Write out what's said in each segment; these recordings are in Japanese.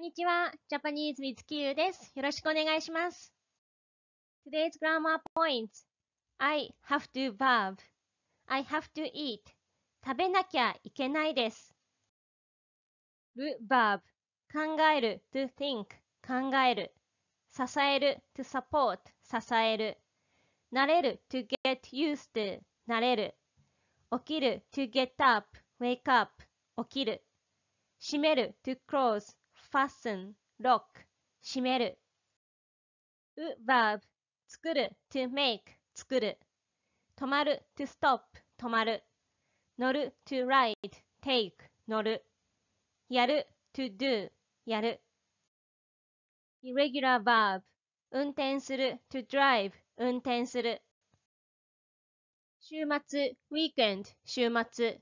こんにちは。j a p a ー e s e w i です。よろしくお願いします。Today's grammar points. I have to verb. I have to eat. 食べなきゃいけないです。る verb. 考える to think. 考える。支える to support. 支える。慣れる to get used to. 慣れる。起きる to get up. wake up. 起きる。閉める to close. fasten, lock, 閉める。う verb, 作る to make, 作る。止まる to stop, 止まる。乗る to ride, take, 乗る。やる to do, やる。irregular verb, 運転する to drive, 運転する。週末 weekend, 週末。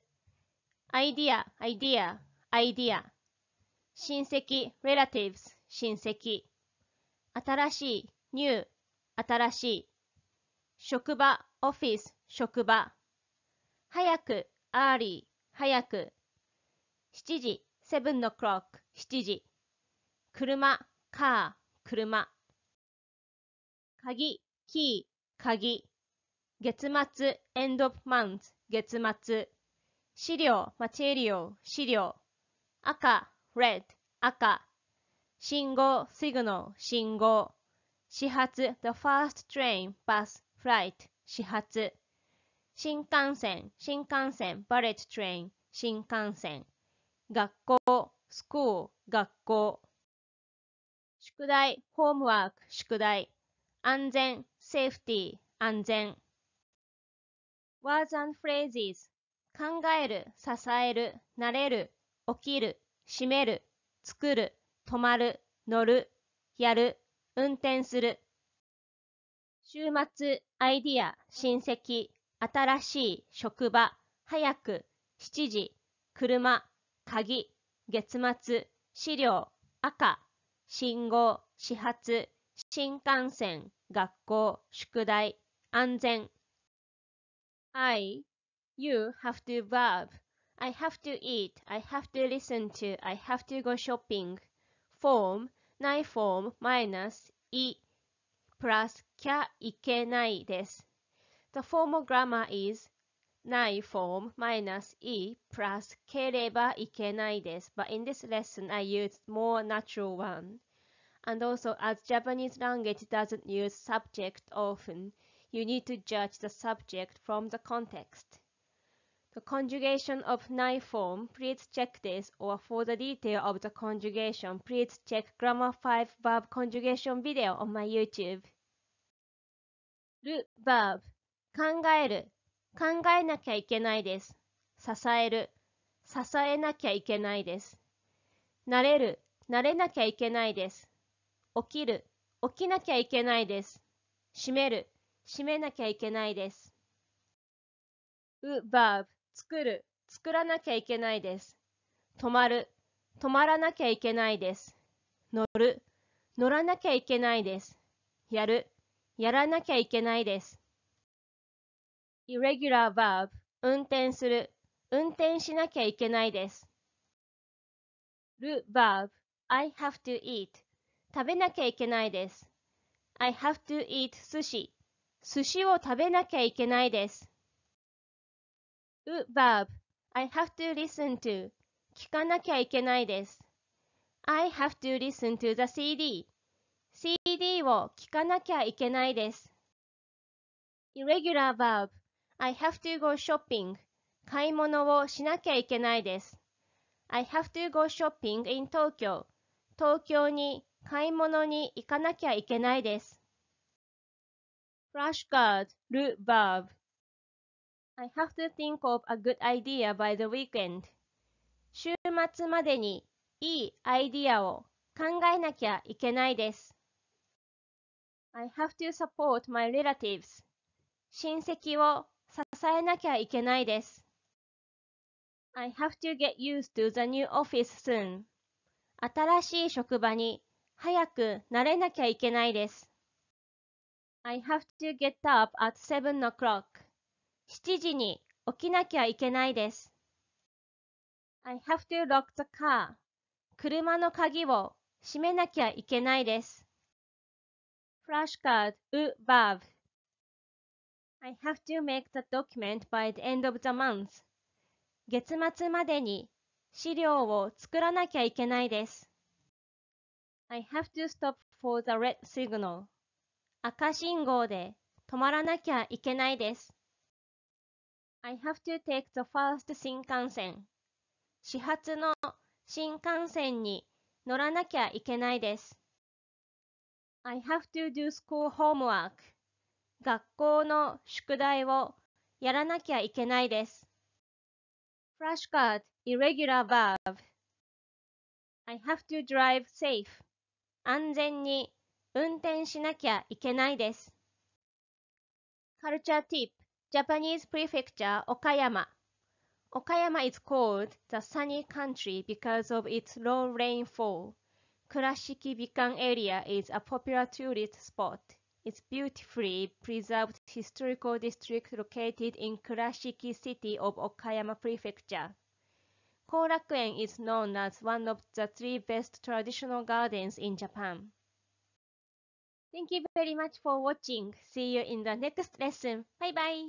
idea, idea, idea. 親戚 relatives 親戚新しい new 新しい職場 office 職場早く early 早く7時 seven o'clock 7時車 car 車鍵 key 鍵月末 end of month 月末資料 material 資料赤 red 赤信号 signal 信号始発 the first train bus flight 始発新幹線新幹線 bullet train 新幹線学校 school 学校宿題 homework 宿題安全 safety 安全 words and phrases 考える支えるなれる起きる閉める作る、泊まる、乗る、やる、運転する。週末、アイディア、親戚、新しい、職場、早く、7時、車、鍵、月末、資料、赤、信号、始発、新幹線、学校、宿題、安全。I, you have to verb I have to eat, I have to listen to, I have to go shopping. form, ない form, The formal grammar is ない form, But in this lesson, I used more natural one. And also, as Japanese language doesn't use subject often, you need to judge the subject from the context. The conjugation of nine form, please check this, or for the detail of the conjugation, please check Grammar 5 verb conjugation video on my YouTube. る verb 考える考えなきゃいけないです。支える支えなきゃいけないです。慣れる慣れなきゃいけないです。起きる起きなきゃいけないです。閉める閉めなきゃいけないです。う verb 作る、作らなきゃいけないです。止まる、止まらなきゃいけないです。乗る、乗らなきゃいけないです。やる、やらなきゃいけないです。irregular verb 運転する、運転しなきゃいけないです。る verb I have to eat 食べなきゃいけないです。I have to eat 寿司。寿司を食べなきゃいけないです。verb I have to listen to 聞かなきゃいけないです。I have to listen to the CD CD を聞かなきゃいけないです。irregular verb I have to go shopping 買い物をしなきゃいけないです。I have to go shopping in Tokyo 東京に買い物に行かなきゃいけないです。flashcard, root verb I have to think of a good idea by the weekend. 週末までにいいアイディアを考えなきゃいけないです。I have to support my relatives. 親戚を支えなきゃいけないです。I have to get used to the new office soon. 新しい職場に早く慣れなきゃいけないです。I have to get up at 7 o'clock. 7時に起きなきゃいけないです。I have to lock the car. 車の鍵を閉めなきゃいけないです。Flashcard above. I have to make the document by the end of the month. 月末までに資料を作らなきゃいけないです。I have to stop for the red signal. 赤信号で止まらなきゃいけないです。I have to take the first 新幹線。始発の新幹線に乗らなきゃいけないです。I have to do school homework. 学校の宿題をやらなきゃいけないです。Flashcard irregular verb I have to drive safe. 安全に運転しなきゃいけないです。Culture tip Japanese prefecture Okayama. Okayama is called the sunny country because of its low rainfall. Kurashiki Bikan area is a popular tourist spot. It's beautifully preserved historical district located in Kurashiki city of Okayama prefecture. Korakuen is known as one of the three best traditional gardens in Japan. Thank you very much for watching. See you in the next lesson. Bye bye.